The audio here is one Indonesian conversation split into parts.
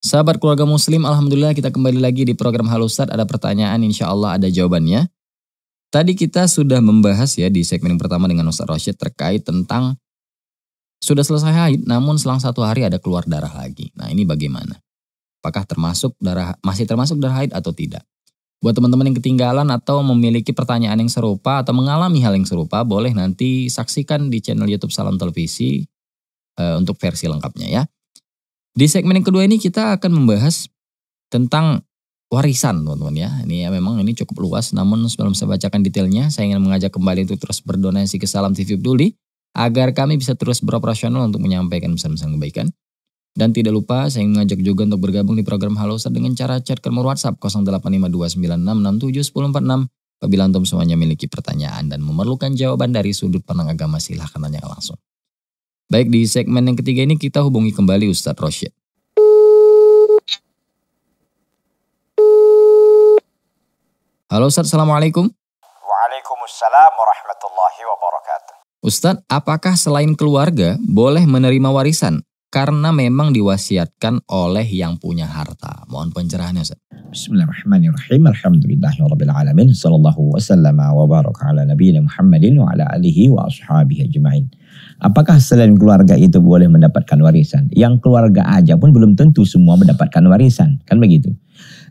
Sahabat keluarga muslim, Alhamdulillah kita kembali lagi di program Halusat. Ada pertanyaan, insya Allah ada jawabannya. Tadi kita sudah membahas ya di segmen yang pertama dengan Ustaz Rashid terkait tentang sudah selesai haid, namun selang satu hari ada keluar darah lagi. Nah ini bagaimana? Apakah termasuk darah masih termasuk darah haid atau tidak? Buat teman-teman yang ketinggalan atau memiliki pertanyaan yang serupa atau mengalami hal yang serupa, boleh nanti saksikan di channel YouTube Salam Televisi uh, untuk versi lengkapnya ya. Di segmen yang kedua ini kita akan membahas tentang warisan teman-teman ya. Ini ya memang ini cukup luas namun sebelum saya bacakan detailnya saya ingin mengajak kembali untuk terus berdonasi ke Salam TV Peduli agar kami bisa terus beroperasional untuk menyampaikan pesan-pesan kebaikan. Dan tidak lupa saya ingin mengajak juga untuk bergabung di program Halo Ustaz dengan cara chat ke nomor WhatsApp 085296671046. Apabila antum semuanya memiliki pertanyaan dan memerlukan jawaban dari sudut pandang agama silahkan tanya langsung. Baik di segmen yang ketiga ini kita hubungi kembali Ustadz Rosyad. Halo Ustadz, Assalamualaikum. Waalaikumsalam warahmatullahi wabarakatuh. Ustadz, apakah selain keluarga boleh menerima warisan? karena memang diwasiatkan oleh yang punya harta. Mohon pencerahannya Ustaz. Bismillahirrahmanirrahim. Alhamdulillahirrahmanirrahim. Sallallahu wasallam wa baraka ala nabi Muhammadin wa ala alihi wa ashabihi ajma'in. Apakah selain keluarga itu boleh mendapatkan warisan? Yang keluarga aja pun belum tentu semua mendapatkan warisan. Kan begitu.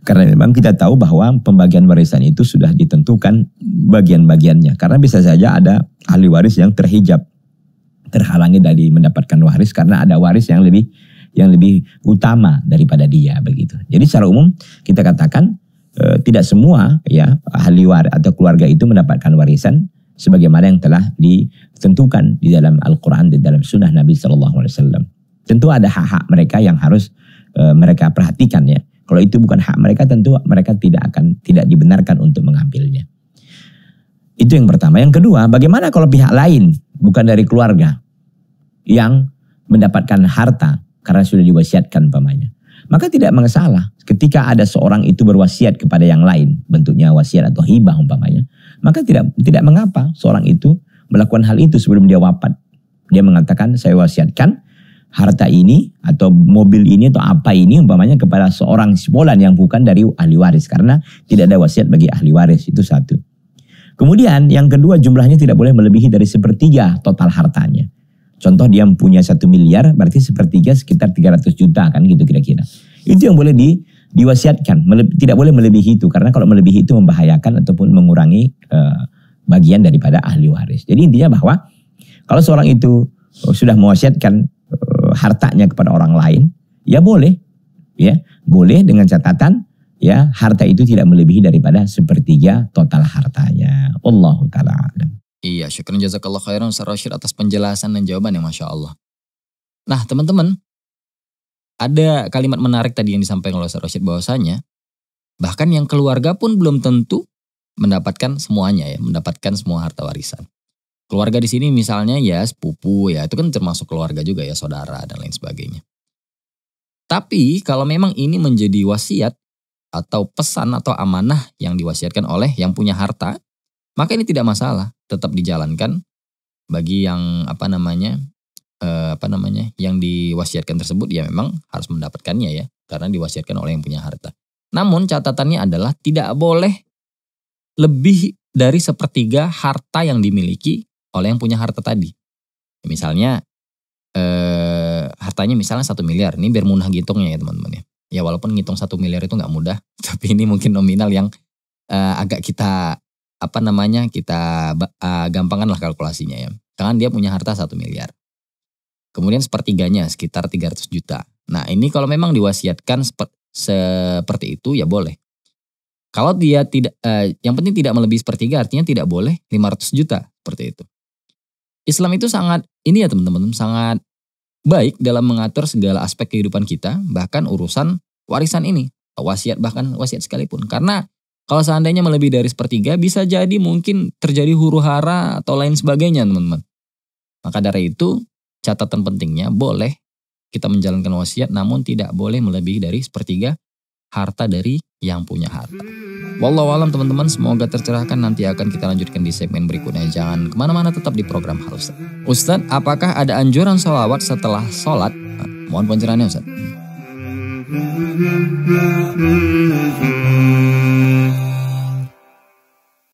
Karena memang kita tahu bahwa pembagian warisan itu sudah ditentukan bagian-bagiannya. Karena bisa saja ada ahli waris yang terhijab terhalangi dari mendapatkan waris karena ada waris yang lebih yang lebih utama daripada dia begitu. Jadi secara umum kita katakan e, tidak semua ya ahli war atau keluarga itu mendapatkan warisan sebagaimana yang telah ditentukan di dalam Al-Qur'an di dalam sunnah Nabi Shallallahu alaihi wasallam. Tentu ada hak-hak mereka yang harus e, mereka perhatikan ya. Kalau itu bukan hak mereka tentu mereka tidak akan tidak dibenarkan untuk mengambilnya. Itu yang pertama. Yang kedua, bagaimana kalau pihak lain bukan dari keluarga yang mendapatkan harta karena sudah diwasiatkan pamannya. Maka tidak mengesalah ketika ada seorang itu berwasiat kepada yang lain, bentuknya wasiat atau hibah umpamanya. Maka tidak tidak mengapa seorang itu melakukan hal itu sebelum dia wafat. Dia mengatakan saya wasiatkan harta ini atau mobil ini atau apa ini umpamanya kepada seorang sipolan yang bukan dari ahli waris karena tidak ada wasiat bagi ahli waris itu satu. Kemudian yang kedua jumlahnya tidak boleh melebihi dari sepertiga total hartanya. Contoh dia punya satu miliar, berarti sepertiga sekitar 300 juta kan gitu kira-kira. Itu yang boleh di, diwasiatkan, Meleb, tidak boleh melebihi itu karena kalau melebihi itu membahayakan ataupun mengurangi eh, bagian daripada ahli waris. Jadi intinya bahwa kalau seorang itu eh, sudah mewasiatkan eh, hartanya kepada orang lain, ya boleh, ya boleh dengan catatan ya harta itu tidak melebihi daripada sepertiga total hartanya. Allahu taala Iya, syukur jazakallah khairan Ustaz Rashid atas penjelasan dan jawaban yang Masya Allah. Nah teman-teman, ada kalimat menarik tadi yang disampaikan oleh Ustaz Rashid bahwasanya bahkan yang keluarga pun belum tentu mendapatkan semuanya ya, mendapatkan semua harta warisan. Keluarga di sini misalnya ya sepupu ya, itu kan termasuk keluarga juga ya, saudara dan lain sebagainya. Tapi kalau memang ini menjadi wasiat atau pesan atau amanah yang diwasiatkan oleh yang punya harta, maka ini tidak masalah tetap dijalankan bagi yang apa namanya eh, apa namanya yang diwasiatkan tersebut ya memang harus mendapatkannya ya karena diwasiatkan oleh yang punya harta. Namun catatannya adalah tidak boleh lebih dari sepertiga harta yang dimiliki oleh yang punya harta tadi. Misalnya eh, hartanya misalnya satu miliar, ini biar mudah ngitungnya ya teman-teman ya. Ya walaupun ngitung satu miliar itu nggak mudah, tapi ini mungkin nominal yang eh, agak kita apa namanya kita uh, gampangkan lah kalkulasinya ya. Karena dia punya harta satu miliar. Kemudian sepertiganya sekitar 300 juta. Nah ini kalau memang diwasiatkan seper, seperti itu ya boleh. Kalau dia tidak, uh, yang penting tidak melebihi sepertiga artinya tidak boleh 500 juta seperti itu. Islam itu sangat, ini ya teman-teman, sangat baik dalam mengatur segala aspek kehidupan kita, bahkan urusan warisan ini, wasiat bahkan wasiat sekalipun. Karena kalau seandainya melebihi dari sepertiga, bisa jadi mungkin terjadi huru hara atau lain sebagainya teman-teman. Maka dari itu, catatan pentingnya boleh kita menjalankan wasiat namun tidak boleh melebihi dari sepertiga harta dari yang punya harta. Wallahu alam teman-teman, semoga tercerahkan nanti akan kita lanjutkan di segmen berikutnya. Jangan kemana-mana tetap di program halus Ustadz apakah ada anjuran sholawat setelah sholat? Mohon pencerahannya Ustadz. Mm-hmm.